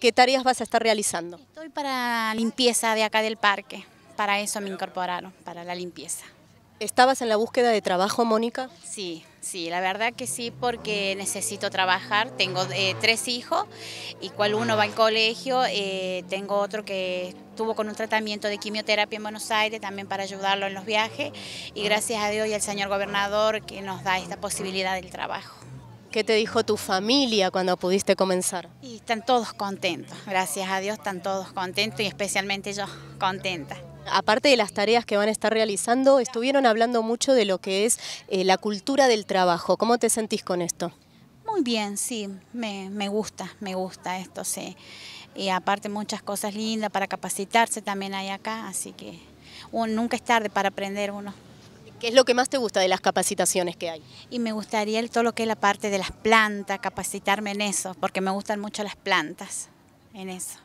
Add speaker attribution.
Speaker 1: ¿Qué tareas vas
Speaker 2: a estar realizando? Estoy
Speaker 1: para limpieza de acá del parque, para eso me incorporaron, para la
Speaker 2: limpieza. ¿Estabas en la búsqueda de trabajo, Mónica?
Speaker 1: Sí, sí, la verdad que sí, porque necesito trabajar. Tengo eh, tres hijos, y cual uno va al colegio, eh, tengo otro que estuvo con un tratamiento de quimioterapia en Buenos Aires, también para ayudarlo en los viajes, y gracias a Dios y al señor gobernador que nos da esta posibilidad del trabajo.
Speaker 2: ¿Qué te dijo tu familia cuando pudiste comenzar?
Speaker 1: Y están todos contentos, gracias a Dios están todos contentos y especialmente yo contenta.
Speaker 2: Aparte de las tareas que van a estar realizando, estuvieron hablando mucho de lo que es eh, la cultura del trabajo. ¿Cómo te sentís con esto?
Speaker 1: Muy bien, sí, me, me gusta, me gusta esto, sí. Y aparte muchas cosas lindas para capacitarse también hay acá, así que nunca es tarde para aprender uno. ¿Qué es lo que más te gusta de las capacitaciones que hay? Y me gustaría todo lo que es la parte de las plantas, capacitarme en eso, porque me gustan mucho las plantas, en eso.